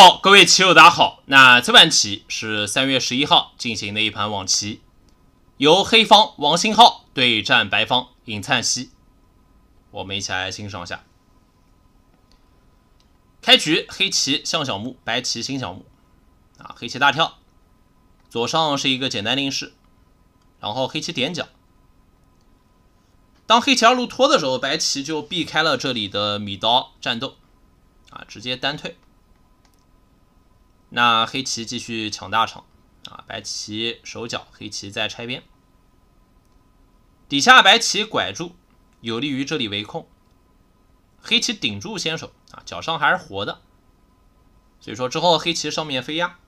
好，各位棋友，大家好。那这盘棋是三月十一号进行的一盘网棋，由黑方王星浩对战白方尹灿熙。我们一起来欣赏一下。开局黑棋象小目，白棋星小目。啊，黑棋大跳，左上是一个简单定式，然后黑棋点角。当黑棋二路拖的时候，白棋就避开了这里的米刀战斗，啊，直接单退。那黑棋继续抢大场啊，白棋手脚，黑棋再拆边，底下白棋拐住，有利于这里围控，黑棋顶住先手啊，脚上还是活的，所以说之后黑棋上面飞压，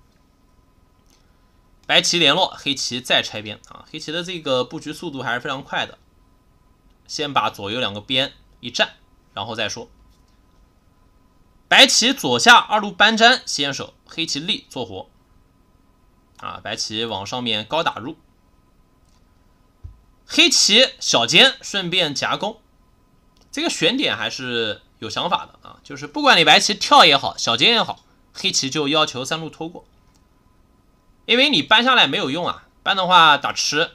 白棋联络，黑棋再拆边啊，黑棋的这个布局速度还是非常快的，先把左右两个边一站，然后再说，白棋左下二路搬粘先手。黑棋立做活，啊，白棋往上面高打入，黑棋小尖顺便夹攻，这个选点还是有想法的啊，就是不管你白棋跳也好，小尖也好，黑棋就要求三路拖过，因为你搬下来没有用啊，搬的话打吃，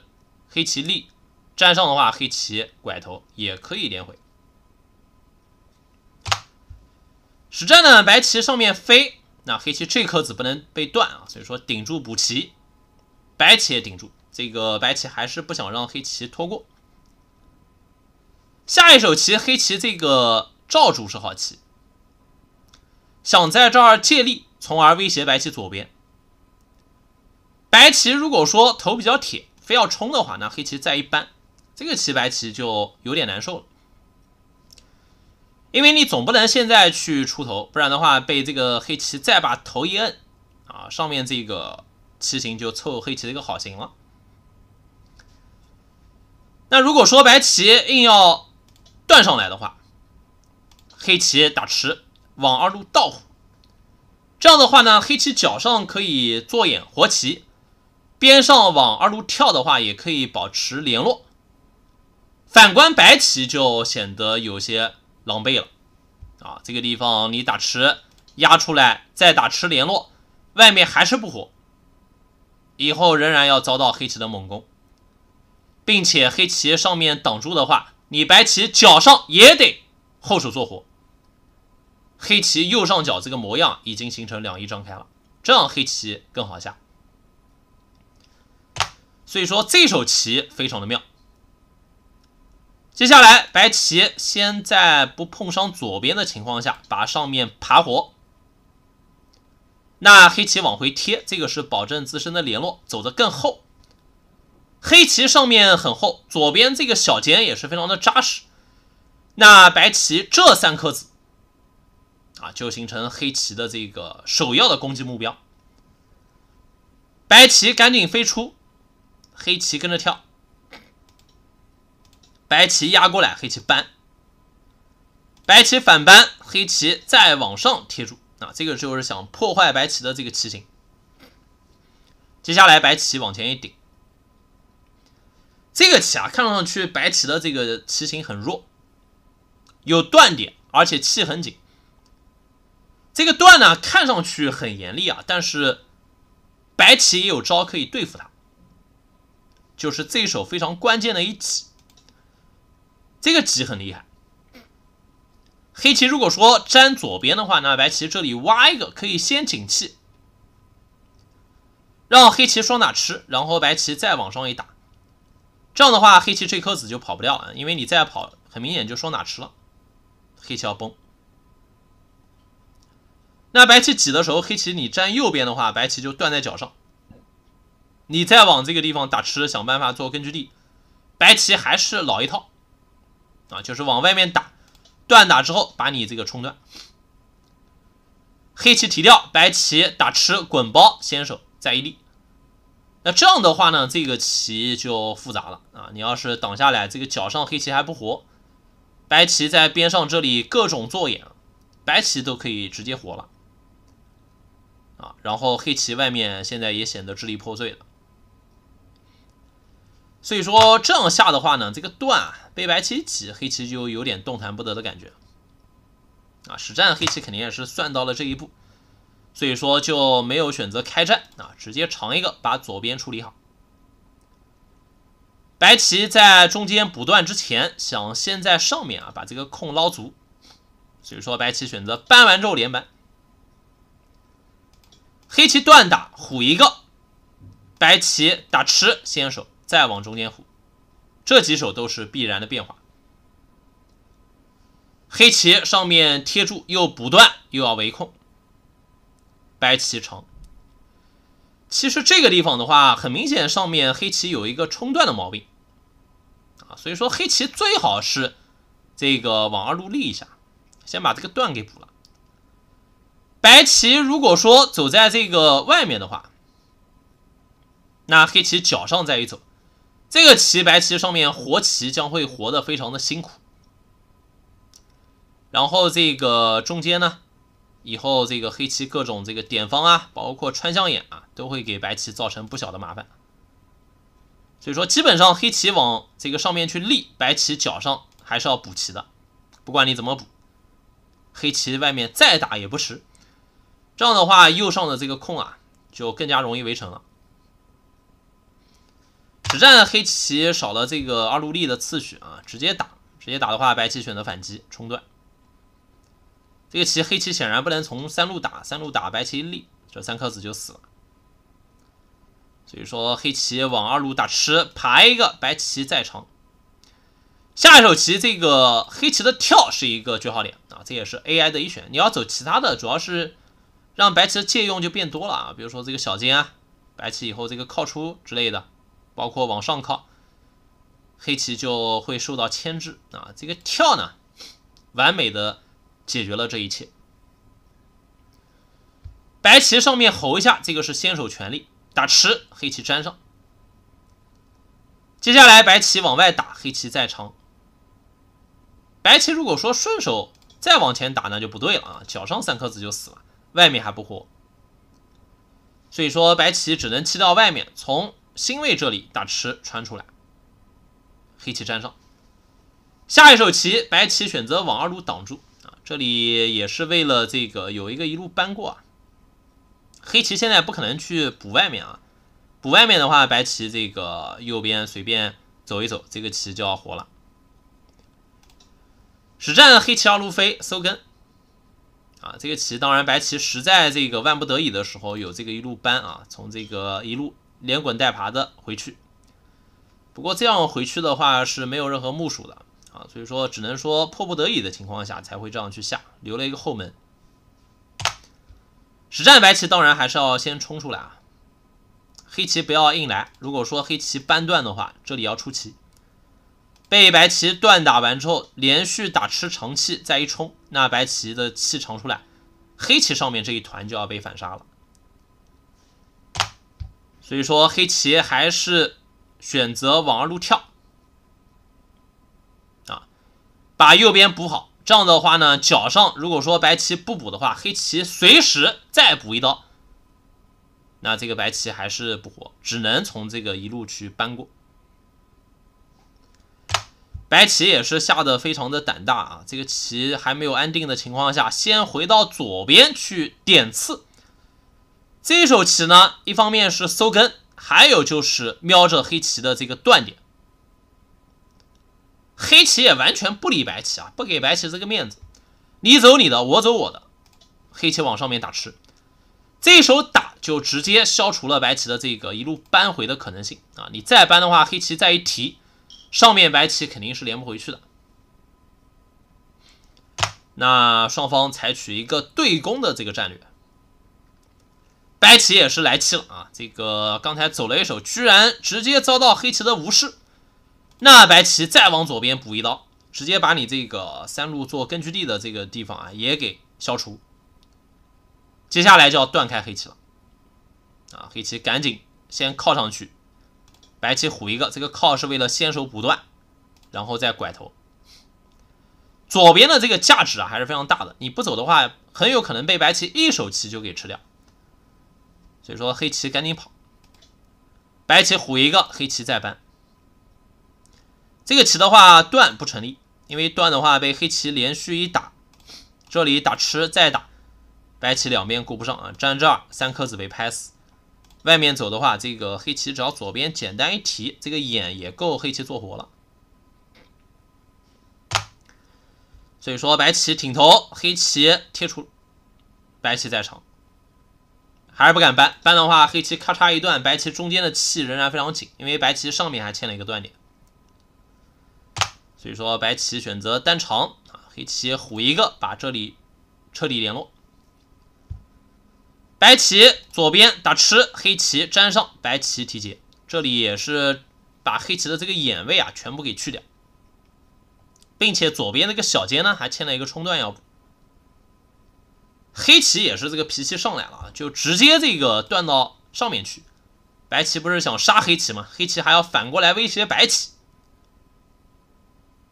黑棋立站上的话，黑棋拐头也可以连回。实战呢，白棋上面飞。那黑棋这颗子不能被断啊，所以说顶住补棋，白棋也顶住。这个白棋还是不想让黑棋拖过。下一手棋，黑棋这个罩住是好棋，想在这儿借力，从而威胁白棋左边。白棋如果说头比较铁，非要冲的话，那黑棋再一扳，这个棋白棋就有点难受了。因为你总不能现在去出头，不然的话被这个黑棋再把头一摁，啊，上面这个棋形就凑黑棋的一个好形了。那如果说白棋硬要断上来的话，黑棋打吃往二路倒虎，这样的话呢，黑棋脚上可以做眼活棋，边上往二路跳的话也可以保持联络。反观白棋就显得有些。狼狈了，啊，这个地方你打吃压出来，再打吃联络，外面还是不活，以后仍然要遭到黑棋的猛攻，并且黑棋上面挡住的话，你白棋角上也得后手做活。黑棋右上角这个模样已经形成两翼张开了，这样黑棋更好下。所以说这手棋非常的妙。接下来，白棋先在不碰伤左边的情况下，把上面爬活。那黑棋往回贴，这个是保证自身的联络，走得更厚。黑棋上面很厚，左边这个小尖也是非常的扎实。那白棋这三颗子，啊，就形成黑棋的这个首要的攻击目标。白棋赶紧飞出，黑棋跟着跳。白棋压过来，黑棋搬，白棋反搬，黑棋再往上贴住啊！这个就是想破坏白棋的这个棋形。接下来，白棋往前一顶，这个棋啊，看上去白棋的这个棋形很弱，有断点，而且气很紧。这个断呢，看上去很严厉啊，但是白棋也有招可以对付它，就是这一手非常关键的一棋。这个挤很厉害，黑棋如果说粘左边的话，那白棋这里挖一个可以先紧气，让黑棋双打吃，然后白棋再往上一打，这样的话黑棋这颗子就跑不掉了，因为你再跑，很明显就双打吃了，黑棋要崩。那白棋挤的时候，黑棋你粘右边的话，白棋就断在脚上，你再往这个地方打吃，想办法做根据地，白棋还是老一套。啊，就是往外面打，断打之后把你这个冲断，黑棋提掉，白棋打吃滚包，先手再一立。那这样的话呢，这个棋就复杂了啊！你要是挡下来，这个角上黑棋还不活，白棋在边上这里各种做眼，白棋都可以直接活了啊！然后黑棋外面现在也显得支离破碎了。所以说这样下的话呢，这个段啊被白棋一挤，黑棋就有点动弹不得的感觉啊。实战黑棋肯定也是算到了这一步，所以说就没有选择开战啊，直接长一个把左边处理好。白棋在中间补断之前，想先在上面啊把这个空捞足，所以说白棋选择扳完之后连扳。黑棋断打虎一个，白棋打吃先手。再往中间虎，这几手都是必然的变化。黑棋上面贴住又补断，又要围控，白棋长。其实这个地方的话，很明显上面黑棋有一个冲断的毛病啊，所以说黑棋最好是这个往二路立一下，先把这个断给补了。白棋如果说走在这个外面的话，那黑棋脚上再一走。这个棋白棋上面活棋将会活得非常的辛苦，然后这个中间呢，以后这个黑棋各种这个点方啊，包括穿象眼啊，都会给白棋造成不小的麻烦。所以说基本上黑棋往这个上面去立，白棋角上还是要补棋的，不管你怎么补，黑棋外面再打也不迟。这样的话右上的这个空啊，就更加容易围城了。实战黑棋少了这个二路力的次序啊，直接打，直接打的话，白棋选择反击冲断。这个棋黑棋显然不能从三路打，三路打白棋一力，这三颗子就死了。所以说黑棋往二路打吃，爬一个白棋再长。下一手棋这个黑棋的跳是一个句号点啊，这也是 AI 的一选。你要走其他的，主要是让白棋的借用就变多了啊，比如说这个小金啊，白棋以后这个靠出之类的。包括往上靠，黑棋就会受到牵制啊。这个跳呢，完美的解决了这一切。白棋上面吼一下，这个是先手权利，打吃，黑棋粘上。接下来白棋往外打，黑棋再长。白棋如果说顺手再往前打，那就不对了啊，角上三颗子就死了，外面还不活。所以说白棋只能踢到外面，从。星位这里打吃穿出来，黑棋粘上。下一手棋，白棋选择往二路挡住啊，这里也是为了这个有一个一路扳过。啊。黑棋现在不可能去补外面啊，补外面的话，白棋这个右边随便走一走，这个棋就要活了。实战黑棋二路飞收根啊，这个棋当然白棋实在这个万不得已的时候有这个一路扳啊，从这个一路。连滚带爬的回去，不过这样回去的话是没有任何目数的啊，所以说只能说迫不得已的情况下才会这样去下，留了一个后门。实战白棋当然还是要先冲出来啊，黑棋不要硬来。如果说黑棋扳断的话，这里要出棋，被白棋断打完之后，连续打吃长气，再一冲，那白棋的气长出来，黑棋上面这一团就要被反杀了。所以说黑棋还是选择往二路跳，啊，把右边补好。这样的话呢，脚上如果说白棋不补的话，黑棋随时再补一刀，那这个白棋还是不活，只能从这个一路去搬过。白棋也是下的非常的胆大啊，这个棋还没有安定的情况下，先回到左边去点刺。这一手棋呢，一方面是收根，还有就是瞄着黑棋的这个断点。黑棋也完全不理白棋啊，不给白棋这个面子，你走你的，我走我的。黑棋往上面打吃，这一手打就直接消除了白棋的这个一路扳回的可能性啊！你再扳的话，黑棋再一提，上面白棋肯定是连不回去的。那双方采取一个对攻的这个战略。白棋也是来气了啊！这个刚才走了一手，居然直接遭到黑棋的无视。那白棋再往左边补一刀，直接把你这个三路做根据地的这个地方啊，也给消除。接下来就要断开黑棋了。啊，黑棋赶紧先靠上去，白棋虎一个。这个靠是为了先手补断，然后再拐头。左边的这个价值啊，还是非常大的。你不走的话，很有可能被白棋一手棋就给吃掉。所以说黑棋赶紧跑，白棋虎一个，黑棋再搬。这个棋的话断不成立，因为断的话被黑棋连续一打，这里打吃再打，白棋两边顾不上啊，站这三颗子被拍死。外面走的话，这个黑棋只要左边简单一提，这个眼也够黑棋做活了。所以说白棋挺头，黑棋贴出，白棋在场，还是不敢搬。搬的话黑棋咔嚓一断，白棋中间的气仍然非常紧，因为白棋上面还欠了一个断点，所以说白棋选择单长啊，黑棋虎一个，把这里彻底联络。白棋左边打吃，黑棋粘上，白棋提劫，这里也是把黑棋的这个眼位啊全部给去掉，并且左边这个小尖呢还欠了一个冲断要。补。黑棋也是这个脾气上来了，啊，就直接这个断到上面去。白棋不是想杀黑棋吗？黑棋还要反过来威胁白棋。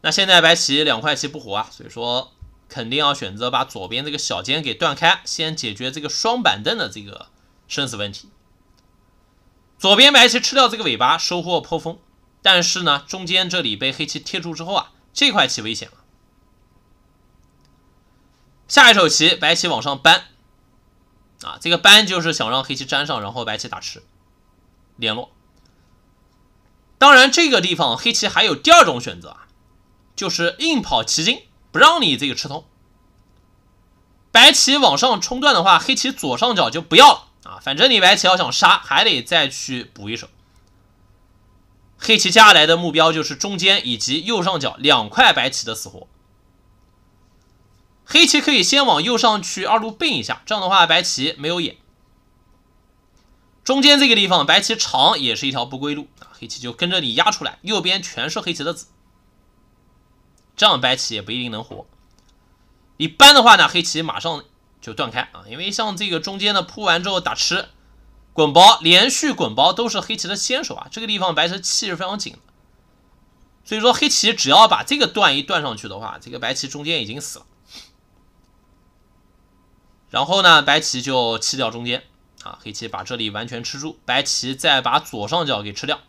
那现在白棋两块棋不活啊，所以说肯定要选择把左边这个小尖给断开，先解决这个双板凳的这个生死问题。左边白棋吃掉这个尾巴，收获颇丰。但是呢，中间这里被黑棋贴住之后啊，这块棋危险了。下一手棋，白棋往上扳，啊，这个扳就是想让黑棋粘上，然后白棋打吃，联络。当然，这个地方黑棋还有第二种选择啊，就是硬跑棋筋，不让你这个吃通。白棋往上冲断的话，黑棋左上角就不要了啊，反正你白棋要想杀，还得再去补一手。黑棋接下来的目标就是中间以及右上角两块白棋的死活。黑棋可以先往右上去二路并一下，这样的话白棋没有眼。中间这个地方白棋长也是一条不归路黑棋就跟着你压出来，右边全是黑棋的子，这样白棋也不一定能活。一般的话呢，黑棋马上就断开啊，因为像这个中间的铺完之后打吃、滚包、连续滚包都是黑棋的先手啊，这个地方白棋气是非常紧，所以说黑棋只要把这个断一断上去的话，这个白棋中间已经死了。然后呢，白棋就弃掉中间啊，黑棋把这里完全吃住，白棋再把左上角给吃掉。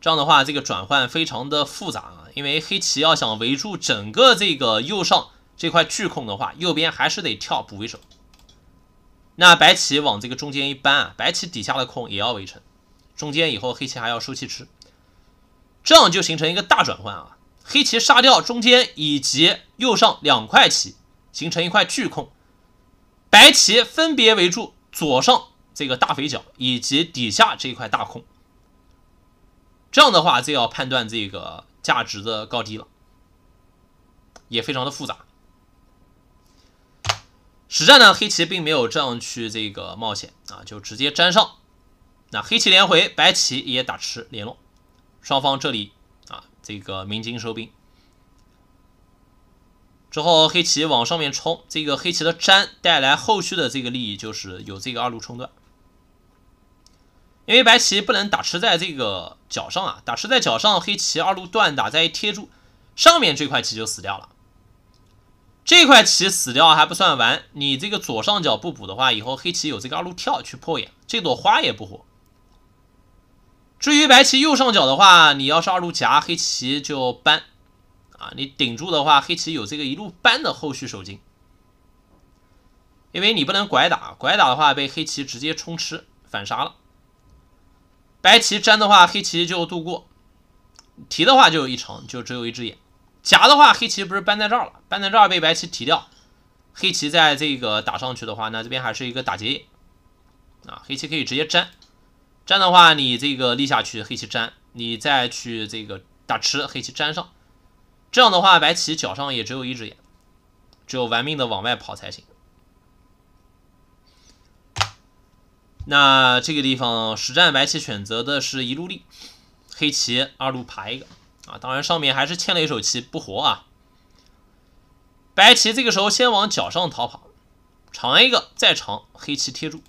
这样的话，这个转换非常的复杂啊，因为黑棋要想围住整个这个右上这块巨空的话，右边还是得跳补一手。那白棋往这个中间一搬啊，白棋底下的空也要围成，中间以后黑棋还要收气吃，这样就形成一个大转换啊。黑棋杀掉中间以及右上两块棋。形成一块巨空，白棋分别围住左上这个大肥角以及底下这一块大空，这样的话就要判断这个价值的高低了，也非常的复杂。实战呢，黑棋并没有这样去这个冒险啊，就直接粘上。那黑棋连回，白棋也打吃连络，双方这里啊，这个鸣金收兵。之后黑棋往上面冲，这个黑棋的粘带来后续的这个利益就是有这个二路冲断，因为白棋不能打吃在这个角上啊，打吃在角上黑棋二路断打再一贴住，上面这块棋就死掉了。这块棋死掉还不算完，你这个左上角不补的话，以后黑棋有这个二路跳去破眼，这朵花也不活。至于白棋右上角的话，你要是二路夹，黑棋就搬。啊，你顶住的话，黑棋有这个一路扳的后续手筋，因为你不能拐打，拐打的话被黑棋直接冲吃反杀了。白棋粘的话，黑棋就度过；提的话就有一成，就只有一只眼。夹的话，黑棋不是搬在这儿了，搬在这儿被白棋提掉，黑棋在这个打上去的话，那这边还是一个打劫眼。啊，黑棋可以直接粘，粘的话你这个立下去，黑棋粘，你再去这个打吃，黑棋粘上。这样的话，白棋脚上也只有一只眼，只有玩命的往外跑才行。那这个地方实战白棋选择的是一路立，黑棋二路爬一个啊，当然上面还是欠了一手棋不活啊。白棋这个时候先往脚上逃跑，长一个再长，黑棋贴住。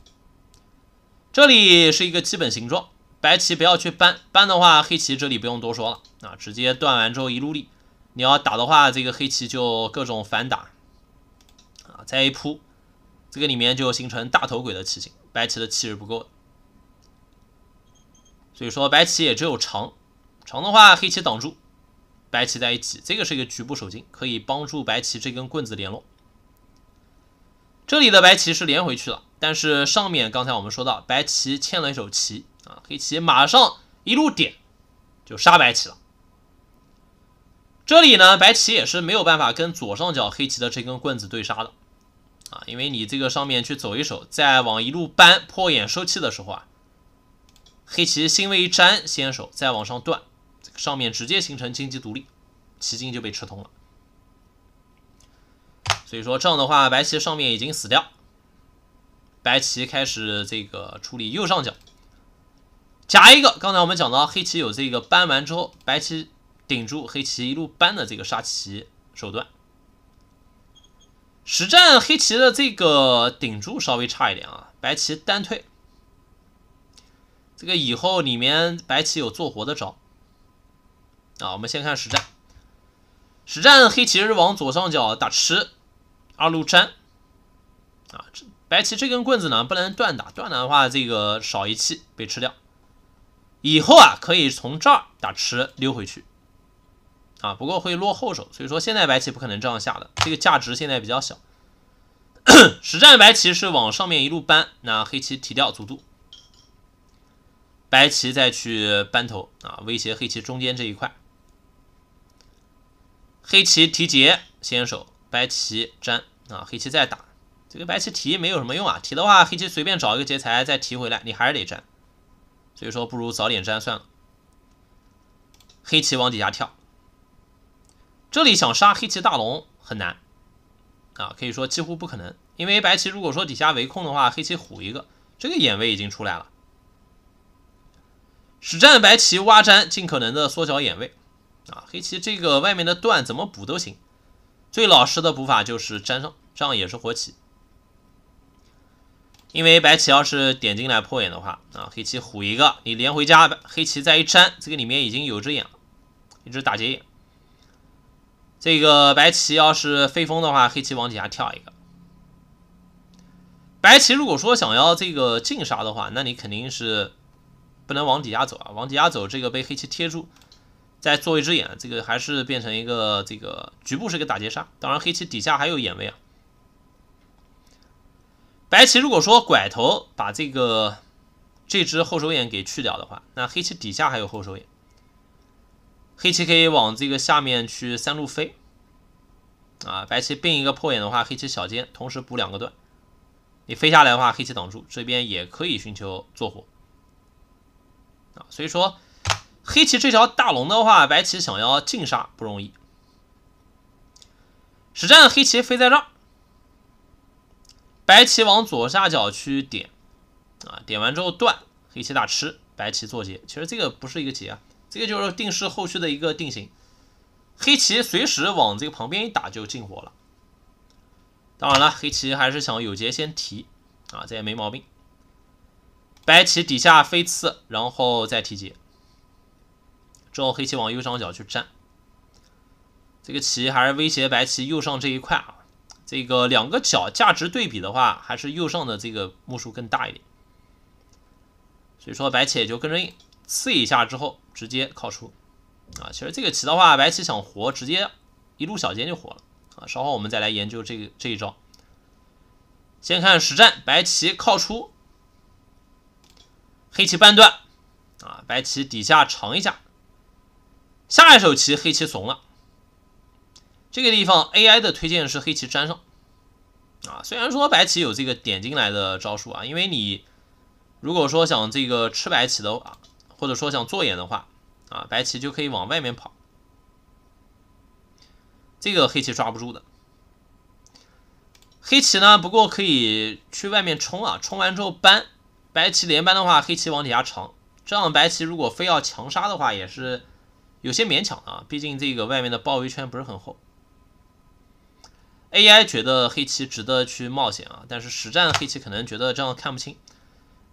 这里是一个基本形状，白棋不要去搬，搬的话黑棋这里不用多说了啊，直接断完之后一路立。你要打的话，这个黑棋就各种反打，啊，再一扑，这个里面就形成大头鬼的棋形，白棋的气是不够，的。所以说白棋也只有长，长的话黑棋挡住，白棋在一起，这个是一个局部守境，可以帮助白棋这根棍子联络。这里的白棋是连回去了，但是上面刚才我们说到白棋欠了一手棋啊，黑棋马上一路点就杀白棋了。这里呢，白棋也是没有办法跟左上角黑棋的这根棍子对杀的啊，因为你这个上面去走一手，再往一路搬破眼收气的时候啊，黑棋心位一粘先手，再往上断，上面直接形成经济独立，棋筋就被吃通了。所以说这样的话，白棋上面已经死掉，白棋开始这个处理右上角夹一个。刚才我们讲到黑棋有这个搬完之后，白棋。顶住黑棋一路搬的这个杀棋手段，实战黑棋的这个顶住稍微差一点啊。白棋单退，这个以后里面白棋有做活的招啊。我们先看实战，实战黑棋是往左上角打吃，二路粘啊。白棋这根棍子呢不能断打，断了的话这个少一气被吃掉，以后啊可以从这儿打吃溜回去。啊，不过会落后手，所以说现在白棋不可能这样下的，这个价值现在比较小。实战白棋是往上面一路扳，那黑棋提掉卒度，白棋再去扳头啊，威胁黑棋中间这一块。黑棋提劫先手，白棋粘啊，黑棋再打，这个白棋提没有什么用啊，提的话黑棋随便找一个劫材再提回来，你还是得粘，所以说不如早点粘算了。黑棋往底下跳。这里想杀黑棋大龙很难啊，可以说几乎不可能。因为白棋如果说底下围控的话，黑棋虎一个，这个眼位已经出来了。实战白棋挖粘，尽可能的缩小眼位。啊，黑棋这个外面的断怎么补都行，最老实的补法就是粘上，这样也是活棋。因为白棋要是点进来破眼的话，啊，黑棋虎一个，你连回家，黑棋再一粘，这个里面已经有只眼了，一只打劫眼。这个白棋要是飞风的话，黑棋往底下跳一个。白棋如果说想要这个进杀的话，那你肯定是不能往底下走啊，往底下走这个被黑棋贴住，再做一只眼，这个还是变成一个这个局部是一个打劫杀。当然黑棋底下还有眼位啊。白棋如果说拐头把这个这只后手眼给去掉的话，那黑棋底下还有后手眼。黑棋可以往这个下面去三路飞，啊，白棋并一个破眼的话，黑棋小尖同时补两个段。你飞下来的话，黑棋挡住，这边也可以寻求做活，啊，所以说黑棋这条大龙的话，白棋想要进杀不容易。实战黑棋飞在这儿，白棋往左下角去点，啊，点完之后断，黑棋大吃，白棋做劫，其实这个不是一个劫啊。这个就是定式后续的一个定型，黑棋随时往这个旁边一打就进活了。当然了，黑棋还是想有劫先提啊，这也没毛病。白棋底下飞刺，然后再提劫，之后黑棋往右上角去站。这个棋还是威胁白棋右上这一块啊。这个两个角价值对比的话，还是右上的这个目数更大一点，所以说白棋也就跟着应。刺一下之后，直接靠出，啊，其实这个棋的话，白棋想活，直接一路小尖就活了，啊，稍后我们再来研究这个这一招。先看实战，白棋靠出，黑棋半断，啊，白棋底下长一下，下一手棋黑棋怂了，这个地方 AI 的推荐是黑棋粘上，啊，虽然说白棋有这个点进来的招数啊，因为你如果说想这个吃白棋的话。或者说想做眼的话，啊，白棋就可以往外面跑，这个黑棋抓不住的。黑棋呢，不过可以去外面冲啊，冲完之后搬，白棋连搬的话，黑棋往底下长。这样白棋如果非要强杀的话，也是有些勉强啊，毕竟这个外面的包围圈不是很厚。AI 觉得黑棋值得去冒险啊，但是实战黑棋可能觉得这样看不清。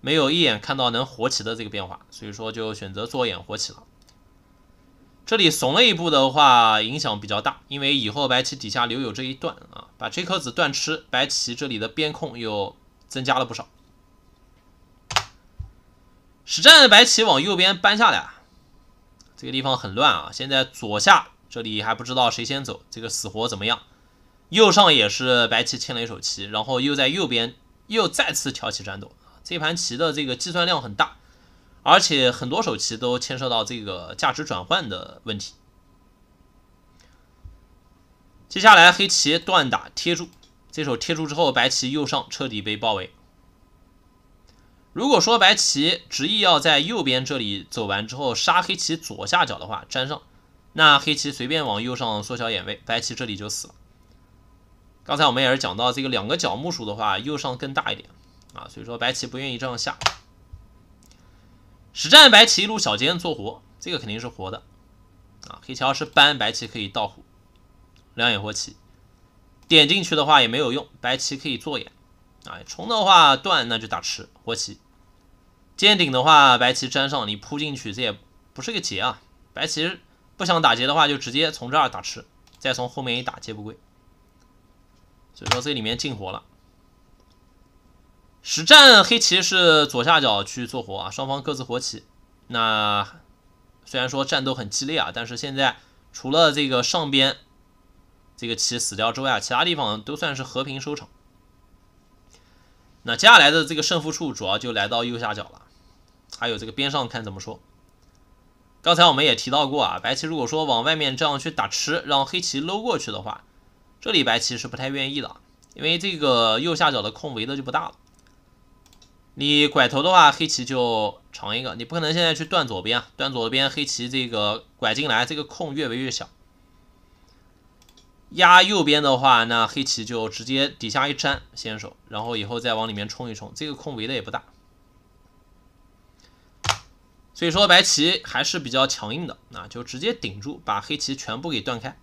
没有一眼看到能活棋的这个变化，所以说就选择做眼活棋了。这里怂了一步的话，影响比较大，因为以后白棋底下留有这一段啊，把这颗子断吃，白棋这里的边控又增加了不少。实战白棋往右边搬下来，这个地方很乱啊，现在左下这里还不知道谁先走，这个死活怎么样？右上也是白棋欠了一手棋，然后又在右边又再次挑起战斗。这盘棋的这个计算量很大，而且很多手棋都牵涉到这个价值转换的问题。接下来黑棋断打贴住，这手贴住之后，白棋右上彻底被包围。如果说白棋执意要在右边这里走完之后杀黑棋左下角的话，粘上，那黑棋随便往右上缩小眼位，白棋这里就死了。刚才我们也是讲到，这个两个角目数的话，右上更大一点。啊，所以说白棋不愿意这样下。实战白棋一路小尖做活，这个肯定是活的。啊，黑棋要是扳，白棋可以倒虎，两眼活棋。点进去的话也没有用，白棋可以做眼。啊，冲的话断那就打吃活棋。尖顶的话白棋粘上，你扑进去这也不是个劫啊。白棋不想打劫的话，就直接从这儿打吃，再从后面一打接不贵。所以说这里面进活了。实战黑棋是左下角去做活啊，双方各自活棋。那虽然说战斗很激烈啊，但是现在除了这个上边这个棋死掉之外啊，其他地方都算是和平收场。那接下来的这个胜负处主要就来到右下角了，还有这个边上看怎么说。刚才我们也提到过啊，白棋如果说往外面这样去打吃，让黑棋搂过去的话，这里白棋是不太愿意的，因为这个右下角的空围的就不大了。你拐头的话，黑棋就长一个，你不可能现在去断左边啊，断左边黑棋这个拐进来，这个空越围越小。压右边的话，那黑棋就直接底下一粘先手，然后以后再往里面冲一冲，这个空围的也不大。所以说白棋还是比较强硬的，那就直接顶住，把黑棋全部给断开。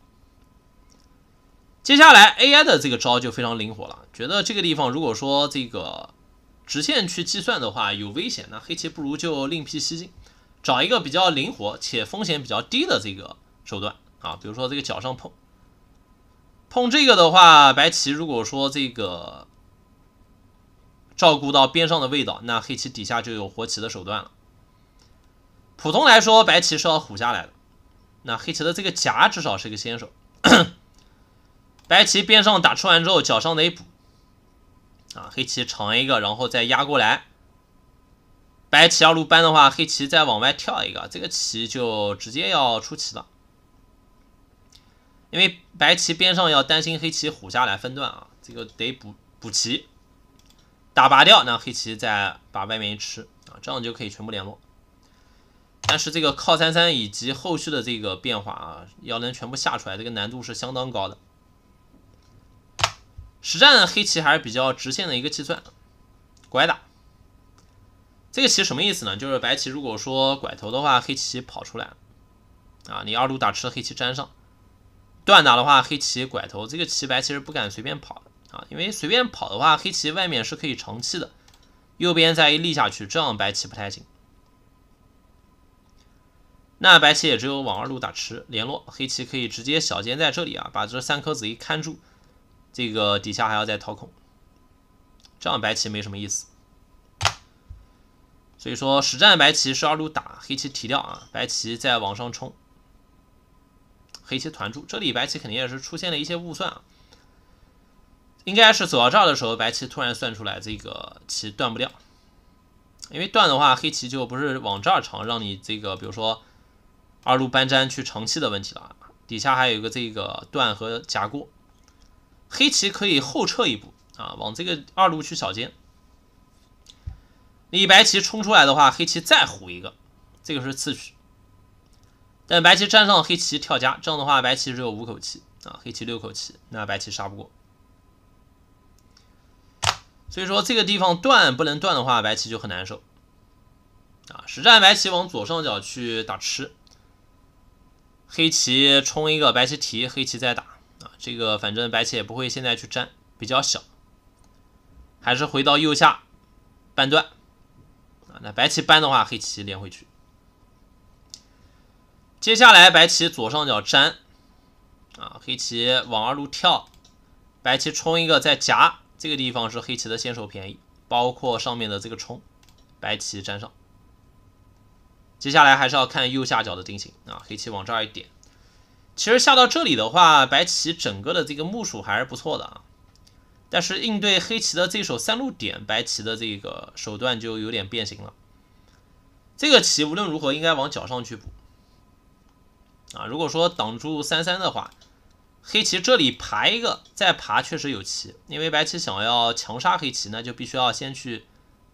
接下来 AI 的这个招就非常灵活了，觉得这个地方如果说这个。直线去计算的话有危险，那黑棋不如就另辟蹊径，找一个比较灵活且风险比较低的这个手段啊，比如说这个脚上碰碰这个的话，白棋如果说这个照顾到边上的味道，那黑棋底下就有活棋的手段了。普通来说，白棋是要虎下来的，那黑棋的这个夹至少是个先手。白棋边上打出完之后，脚上得补。啊，黑棋长一个，然后再压过来。白棋要路扳的话，黑棋再往外跳一个，这个棋就直接要出棋了。因为白棋边上要担心黑棋虎下来分段啊，这个得补补棋，打拔掉，那黑棋再把外面一吃啊，这样就可以全部联络。但是这个靠三三以及后续的这个变化啊，要能全部下出来，这个难度是相当高的。实战黑棋还是比较直线的一个计算，拐打这个棋什么意思呢？就是白棋如果说拐头的话，黑棋跑出来啊，你二路打吃黑棋粘上，断打的话黑棋拐头，这个棋白棋是不敢随便跑的啊，因为随便跑的话黑棋外面是可以长气的，右边再一立下去，这样白棋不太行。那白棋也只有往二路打吃联络，黑棋可以直接小尖在这里啊，把这三颗子一看住。这个底下还要再掏空，这样白棋没什么意思。所以说实战白棋十二路打黑棋提掉啊，白棋再往上冲，黑棋团住。这里白棋肯定也是出现了一些误算啊，应该是走到这儿的时候，白棋突然算出来这个棋断不掉，因为断的话黑棋就不是往这儿长，让你这个比如说二路搬粘去长气的问题了，底下还有一个这个断和夹过。黑棋可以后撤一步啊，往这个二路去小尖。你白棋冲出来的话，黑棋再虎一个，这个是次序。但白棋粘上黑棋跳夹，这样的话白棋只有五口气啊，黑棋六口气，那白棋杀不过。所以说这个地方断不能断的话，白棋就很难受。啊，实战白棋往左上角去打吃，黑棋冲一个，白棋提，黑棋再打。这个反正白棋也不会现在去粘，比较小，还是回到右下半段啊。那白棋扳的话，黑棋连回去。接下来白棋左上角粘啊，黑棋往二路跳，白棋冲一个再夹，这个地方是黑棋的先手便宜，包括上面的这个冲，白棋粘上。接下来还是要看右下角的定型啊，黑棋往这儿一点。其实下到这里的话，白棋整个的这个目数还是不错的啊，但是应对黑棋的这手三路点，白棋的这个手段就有点变形了。这个棋无论如何应该往角上去补啊。如果说挡住三三的话，黑棋这里爬一个再爬确实有棋，因为白棋想要强杀黑棋那就必须要先去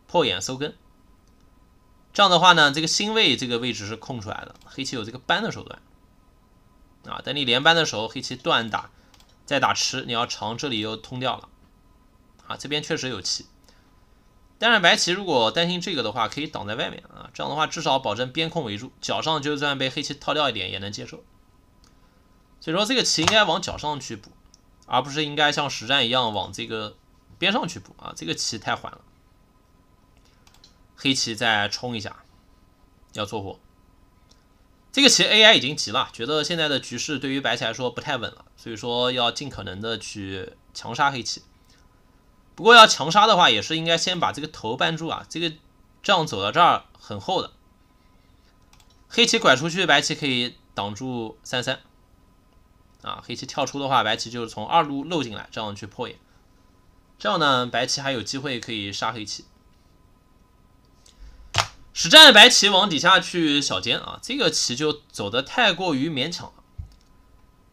破眼收根。这样的话呢，这个星位这个位置是空出来的，黑棋有这个搬的手段。啊，等你连扳的时候，黑棋断打，再打吃，你要长这里又通掉了。啊，这边确实有气，但是白棋如果担心这个的话，可以挡在外面啊，这样的话至少保证边控围住，角上就算被黑棋套掉一点也能接受。所以说这个棋应该往角上去补，而不是应该像实战一样往这个边上去补啊，这个棋太缓了。黑棋再冲一下，要做活。这个其实 AI 已经急了，觉得现在的局势对于白棋来说不太稳了，所以说要尽可能的去强杀黑棋。不过要强杀的话，也是应该先把这个头绊住啊，这个这样走到这儿很厚的，黑棋拐出去，白棋可以挡住三三。啊，黑棋跳出的话，白棋就是从二路漏进来，这样去破眼，这样呢，白棋还有机会可以杀黑棋。实战白棋往底下去小尖啊，这个棋就走得太过于勉强了。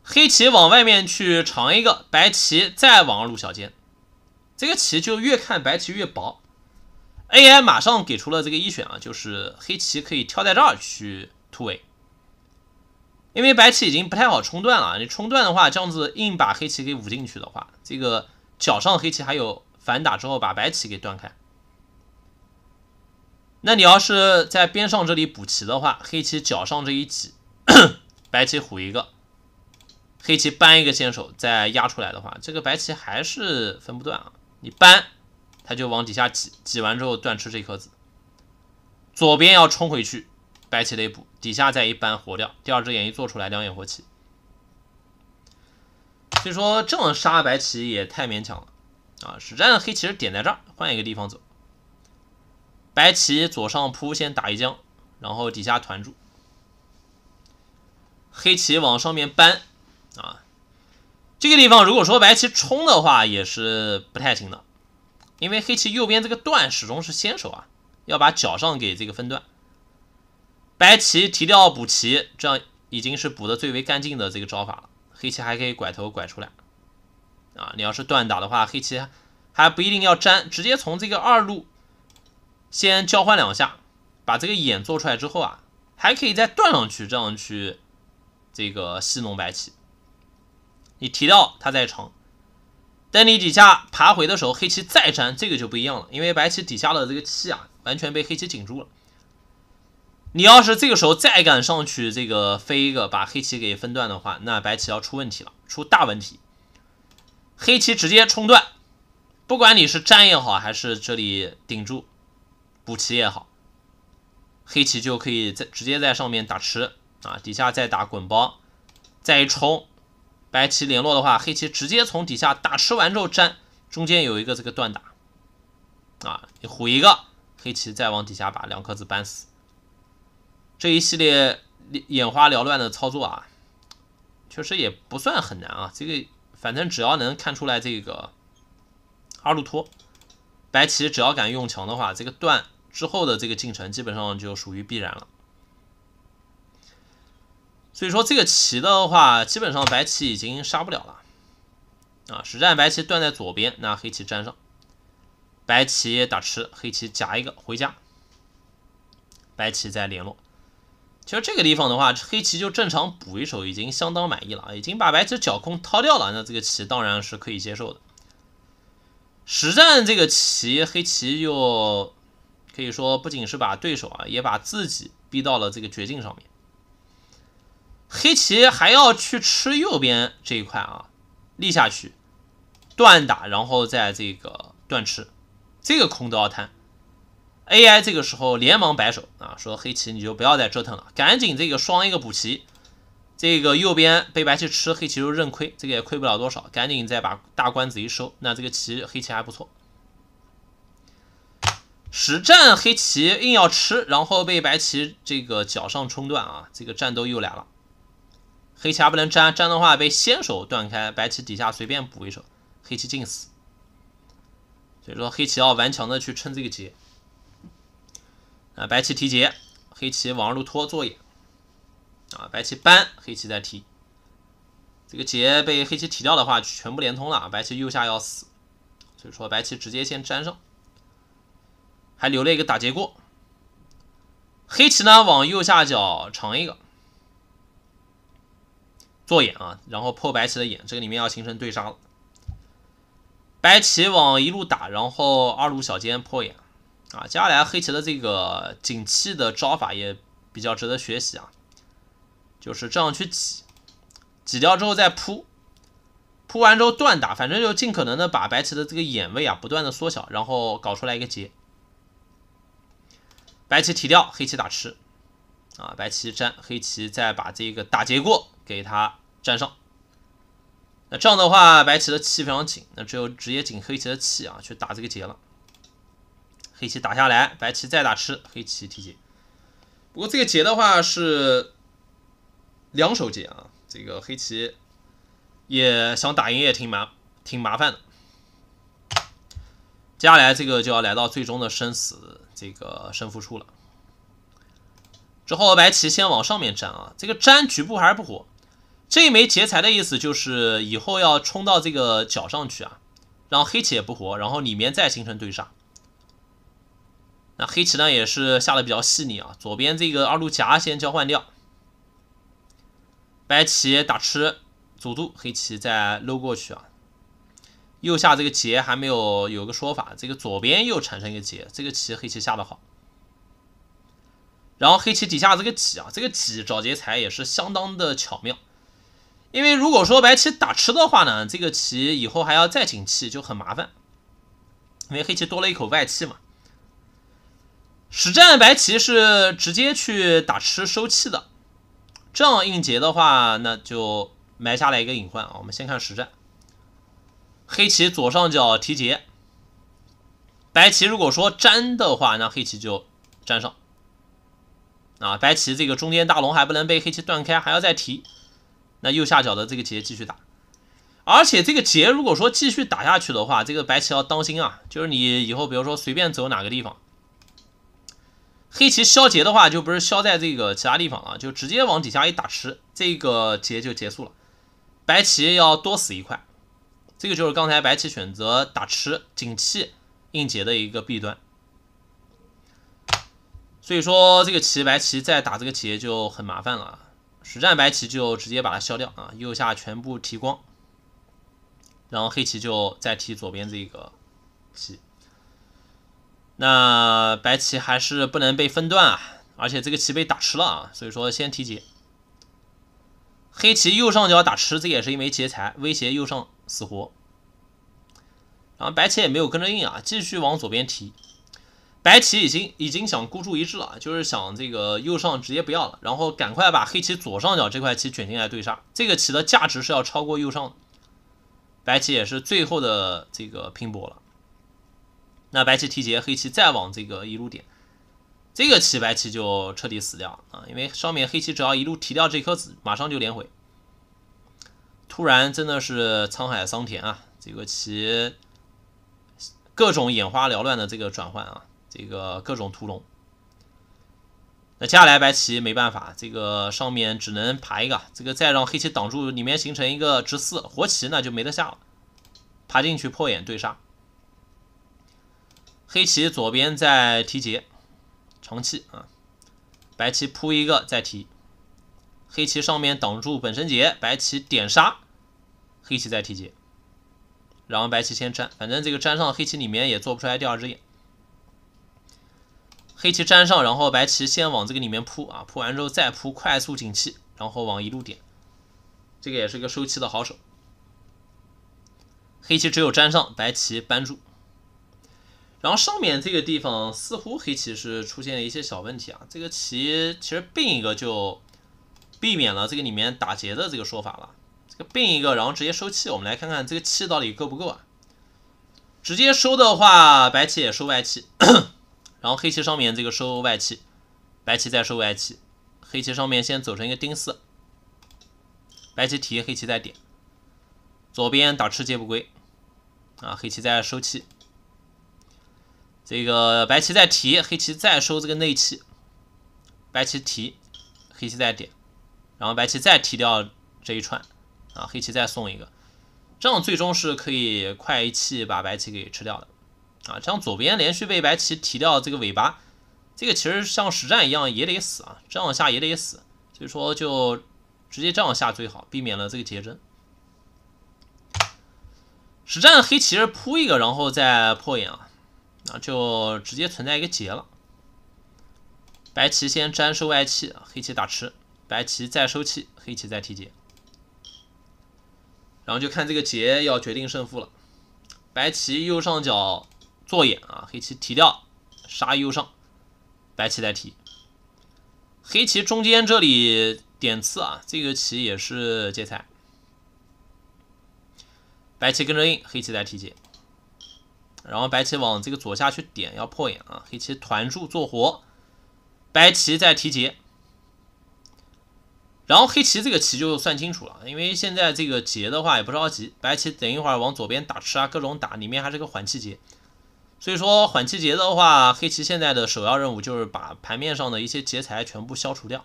黑棋往外面去长一个，白棋再往上露小尖，这个棋就越看白棋越薄。AI 马上给出了这个一选啊，就是黑棋可以跳在这儿去突围，因为白棋已经不太好冲断了。你冲断的话，这样子硬把黑棋给捂进去的话，这个脚上黑棋还有反打之后把白棋给断开。那你要是在边上这里补棋的话，黑棋脚上这一挤，白棋虎一个，黑棋搬一个先手再压出来的话，这个白棋还是分不断啊。你搬，他就往底下挤，挤完之后断吃这颗子，左边要冲回去，白棋得补，底下再一搬活掉，第二只眼一做出来，两眼活棋。所以说这么杀白棋也太勉强了啊！实战黑棋是点在这儿，换一个地方走。白棋左上扑先打一将，然后底下团住。黑棋往上面扳，啊，这个地方如果说白棋冲的话也是不太行的，因为黑棋右边这个段始终是先手啊，要把脚上给这个分段。白棋提掉补棋，这样已经是补的最为干净的这个招法了。黑棋还可以拐头拐出来，啊，你要是断打的话，黑棋还不一定要粘，直接从这个二路。先交换两下，把这个眼做出来之后啊，还可以再断上去，这样去这个戏弄白棋。你提到他在长，等你底下爬回的时候，黑棋再粘，这个就不一样了，因为白棋底下的这个气啊，完全被黑棋顶住了。你要是这个时候再敢上去这个飞一个，把黑棋给分段的话，那白棋要出问题了，出大问题。黑棋直接冲断，不管你是粘也好，还是这里顶住。补棋也好，黑棋就可以在直接在上面打吃啊，底下再打滚包，再一冲，白棋联络的话，黑棋直接从底下打吃完之后粘，中间有一个这个断打，啊，你虎一个，黑棋再往底下把两颗子扳死，这一系列眼花缭乱的操作啊，确实也不算很难啊，这个反正只要能看出来这个二路托。白棋只要敢用强的话，这个断。之后的这个进程基本上就属于必然了，所以说这个棋的话，基本上白棋已经杀不了了，啊，实战白棋断在左边，那黑棋粘上，白棋打吃，黑棋夹一个回家，白棋再联络。其实这个地方的话，黑棋就正常补一手已经相当满意了，已经把白棋绞空掏掉了，那这个棋当然是可以接受的。实战这个棋，黑棋又可以说，不仅是把对手啊，也把自己逼到了这个绝境上面。黑棋还要去吃右边这一块啊，立下去断打，然后在这个断吃，这个空都要贪。AI 这个时候连忙摆手啊，说黑棋你就不要再折腾了，赶紧这个双一个补棋，这个右边被白棋吃，黑棋就认亏，这个也亏不了多少，赶紧再把大官子一收，那这个棋黑棋还不错。实战黑棋硬要吃，然后被白棋这个角上冲断啊，这个战斗又来了。黑棋还不能粘，粘的话被先手断开，白棋底下随便补一手，黑棋尽死。所以说黑棋要顽强的去撑这个劫啊，白棋提劫，黑棋往路拖做眼啊，白棋扳，黑棋再提。这个劫被黑棋提掉的话，全部连通了啊，白棋右下要死。所以说白棋直接先粘上。还留了一个打劫过，黑棋呢往右下角长一个，做眼啊，然后破白棋的眼，这个里面要形成对杀了。白棋往一路打，然后二路小尖破眼啊，接下来黑棋的这个景气的招法也比较值得学习啊，就是这样去挤，挤掉之后再扑，扑完之后断打，反正就尽可能的把白棋的这个眼位啊不断的缩小，然后搞出来一个结。白棋提掉，黑棋打吃，啊，白棋粘，黑棋再把这个打劫过给他粘上。那这样的话，白棋的气非常紧，那只有直接紧黑棋的气啊，去打这个结了。黑棋打下来，白棋再打吃，黑棋提劫。不过这个结的话是两手结啊，这个黑棋也想打赢也挺麻挺麻烦的。接下来这个就要来到最终的生死。这个胜负出了，之后白棋先往上面粘啊，这个粘局部还是不活，这一枚劫财的意思就是以后要冲到这个角上去啊，然后黑棋也不活，然后里面再形成对杀。那黑棋呢也是下的比较细腻啊，左边这个二路夹先交换掉，白棋打吃走住黑棋再溜过去啊。右下这个劫还没有有个说法，这个左边又产生一个劫，这个棋黑棋下的好。然后黑棋底下这个挤啊，这个挤找劫材也是相当的巧妙，因为如果说白棋打吃的话呢，这个棋以后还要再进气就很麻烦，因为黑棋多了一口外气嘛。实战白棋是直接去打吃收气的，这样应劫的话那就埋下来一个隐患啊。我们先看实战。黑棋左上角提劫，白棋如果说粘的话，那黑棋就粘上。啊，白棋这个中间大龙还不能被黑棋断开，还要再提。那右下角的这个劫继续打，而且这个劫如果说继续打下去的话，这个白棋要当心啊，就是你以后比如说随便走哪个地方，黑棋消劫的话就不是消在这个其他地方了，就直接往底下一打吃，这个劫就结束了，白棋要多死一块。这个就是刚才白棋选择打吃紧气硬劫的一个弊端，所以说这个棋白棋再打这个劫就很麻烦了，实战白棋就直接把它消掉啊，右下全部提光，然后黑棋就再提左边这个棋，那白棋还是不能被分段啊，而且这个棋被打吃了啊，所以说先提劫，黑棋右上角打吃，这也是一枚劫财，威胁右上。死活，然后白棋也没有跟着硬啊，继续往左边提。白棋已经已经想孤注一掷了，就是想这个右上直接不要了，然后赶快把黑棋左上角这块棋卷进来对杀。这个棋的价值是要超过右上白棋也是最后的这个拼搏了。那白棋提劫，黑棋再往这个一路点，这个棋白棋就彻底死掉啊，因为上面黑棋只要一路提掉这颗子，马上就连回。突然真的是沧海桑田啊！这个棋各种眼花缭乱的这个转换啊，这个各种屠龙。那接下来白棋没办法，这个上面只能爬一个，这个再让黑棋挡住，里面形成一个直四活棋，那就没得下了。爬进去破眼对杀，黑棋左边再提劫，长气啊！白棋扑一个再提。黑棋上面挡住本身劫，白棋点杀，黑棋再提劫，然后白棋先粘，反正这个粘上黑棋里面也做不出来第二只眼。黑棋粘上，然后白棋先往这个里面扑啊，扑完之后再扑，快速景气，然后往一路点，这个也是一个收气的好手。黑棋只有粘上，白棋扳住，然后上面这个地方似乎黑棋是出现了一些小问题啊，这个棋其实并一个就。避免了这个里面打劫的这个说法了，这个并一个，然后直接收气。我们来看看这个气到底够不够啊？直接收的话，白棋也收外气，然后黑棋上面这个收外气，白棋再收外气，黑棋上面先走成一个丁四，白棋提，黑棋再点，左边打吃接不归，啊，黑棋在收气，这个白棋再提，黑棋再收这个内气，白棋提，黑棋再点。然后白棋再提掉这一串，啊，黑棋再送一个，这样最终是可以快一气把白棋给吃掉的，啊，这样左边连续被白棋提掉这个尾巴，这个其实像实战一样也得死啊，这样下也得死，所以说就直接这样下最好，避免了这个结针。实战黑棋是扑一个，然后再破眼啊，啊，就直接存在一个劫了。白棋先粘收外气，黑棋打吃。白棋再收气，黑棋再提劫，然后就看这个劫要决定胜负了。白棋右上角做眼啊，黑棋提掉杀右上，白棋再提，黑棋中间这里点刺啊，这个棋也是劫材。白棋跟着应，黑棋再提劫，然后白棋往这个左下去点要破眼啊，黑棋团住做活，白棋再提劫。然后黑棋这个棋就算清楚了，因为现在这个劫的话也不着急，白棋等一会儿往左边打吃啊，各种打，里面还是个缓气劫，所以说缓气劫的话，黑棋现在的首要任务就是把盘面上的一些劫材全部消除掉，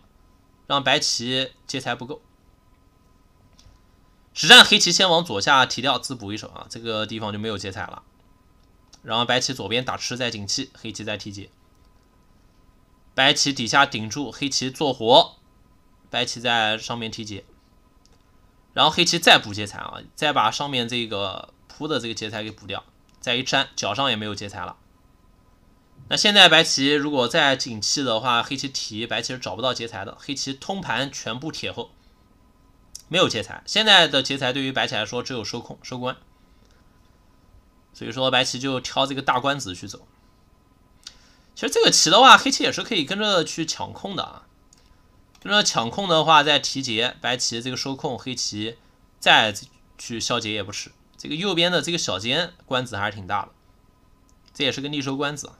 让白棋劫材不够。实战黑棋先往左下提掉自补一手啊，这个地方就没有劫材了。然后白棋左边打吃再紧气，黑棋再提劫，白棋底下顶住，黑棋做活。白棋在上面提劫，然后黑棋再补劫材啊，再把上面这个铺的这个劫材给补掉，再一粘，脚上也没有劫材了。那现在白棋如果再紧气的话，黑棋提白棋是找不到劫材的，黑棋通盘全部铁后，没有劫材。现在的劫材对于白棋来说只有收控收官，所以说白棋就挑这个大官子去走。其实这个棋的话，黑棋也是可以跟着去抢空的啊。那抢控的话，在提劫，白棋这个收控，黑棋再去消劫也不迟。这个右边的这个小尖官子还是挺大的，这也是个逆收官子。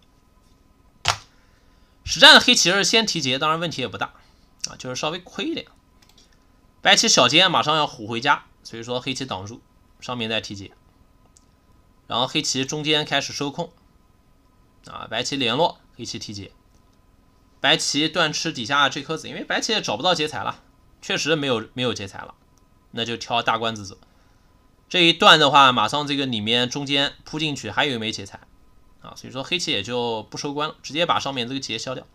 实战黑棋是先提劫，当然问题也不大啊，就是稍微亏一点。白棋小尖马上要虎回家，所以说黑棋挡住上面再提劫，然后黑棋中间开始收控，啊，白棋联络，黑棋提劫。白棋断吃底下这颗子，因为白棋也找不到劫材了，确实没有没有劫材了，那就挑大官子走。这一段的话，马上这个里面中间扑进去还有一枚劫材啊，所以说黑棋也就不收官了，直接把上面这个劫消掉。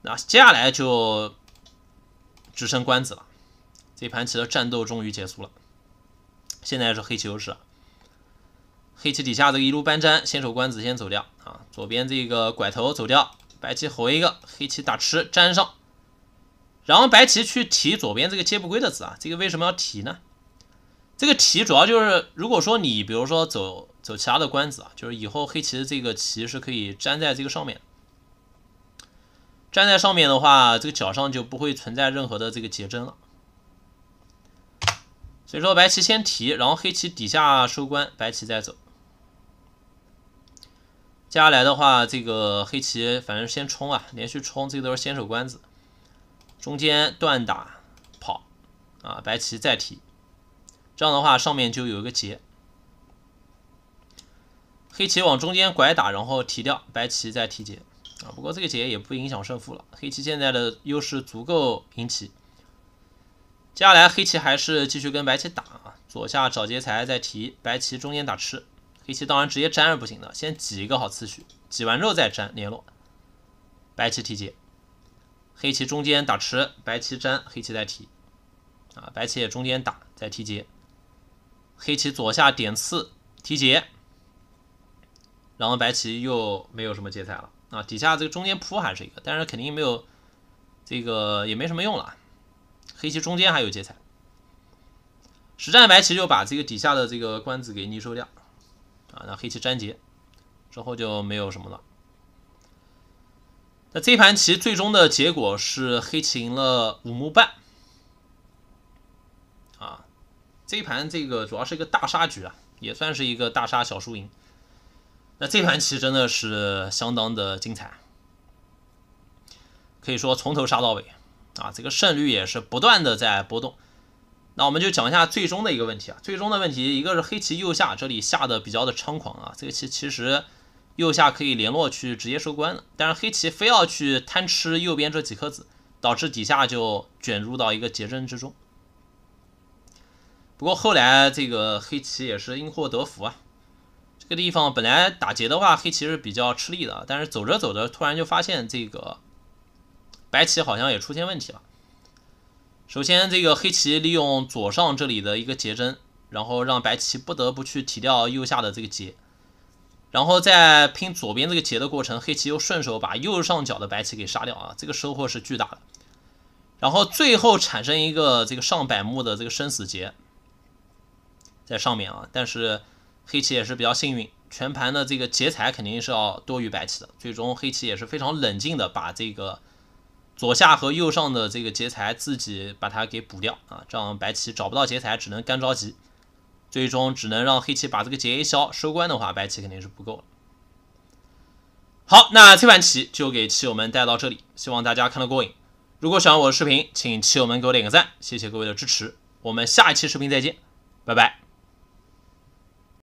那接下来就只剩官子了，这盘棋的战斗终于结束了。现在是黑棋优势，黑棋底下这个一路搬粘，先手官子先走掉啊，左边这个拐头走掉。白棋活一个，黑棋打吃粘上，然后白棋去提左边这个“接不归”的子啊，这个为什么要提呢？这个提主要就是，如果说你比如说走走其他的官子啊，就是以后黑棋的这个棋是可以粘在这个上面，粘在上面的话，这个角上就不会存在任何的这个结针了。所以说白棋先提，然后黑棋底下收官，白棋再走。接下来的话，这个黑棋反正先冲啊，连续冲，这都是先手官子，中间断打跑啊，白棋再提，这样的话上面就有一个劫，黑棋往中间拐打，然后提掉，白棋再提劫啊，不过这个劫也不影响胜负了，黑棋现在的优势足够引起。接下来黑棋还是继续跟白棋打啊，左下找劫财再提，白棋中间打吃。黑棋当然直接粘是不行的，先挤一个好次序，挤完之后再粘联络。白棋提劫，黑棋中间打吃，白棋粘，黑棋再提。啊，白棋也中间打再提劫，黑棋左下点刺提劫，然后白棋又没有什么劫材了啊。底下这个中间铺还是一个，但是肯定没有这个也没什么用了。黑棋中间还有劫材，实战白棋就把这个底下的这个官子给逆收掉。啊，那黑棋粘结之后就没有什么了。那这盘棋最终的结果是黑棋赢了五目半。啊，这盘这个主要是一个大杀局啊，也算是一个大杀小输赢。那这盘棋真的是相当的精彩，可以说从头杀到尾啊，这个胜率也是不断的在波动。那我们就讲一下最终的一个问题啊，最终的问题一个是黑棋右下这里下的比较的猖狂啊，这个棋其实右下可以联络去直接收官了，但是黑棋非要去贪吃右边这几颗子，导致底下就卷入到一个劫阵之中。不过后来这个黑棋也是因祸得福啊，这个地方本来打劫的话黑棋是比较吃力的，但是走着走着突然就发现这个白棋好像也出现问题了。首先，这个黑棋利用左上这里的一个劫争，然后让白棋不得不去提掉右下的这个劫，然后在拼左边这个劫的过程，黑棋又顺手把右上角的白棋给杀掉啊，这个收获是巨大的。然后最后产生一个这个上百目的这个生死劫在上面啊，但是黑棋也是比较幸运，全盘的这个劫财肯定是要多于白棋的，最终黑棋也是非常冷静的把这个。左下和右上的这个劫材，自己把它给补掉啊，这样白棋找不到劫材，只能干着急，最终只能让黑棋把这个劫一消收官的话，白棋肯定是不够了。好，那这盘棋就给棋友们带到这里，希望大家看得过瘾。如果喜欢我的视频，请棋友们给我点个赞，谢谢各位的支持。我们下一期视频再见，拜拜。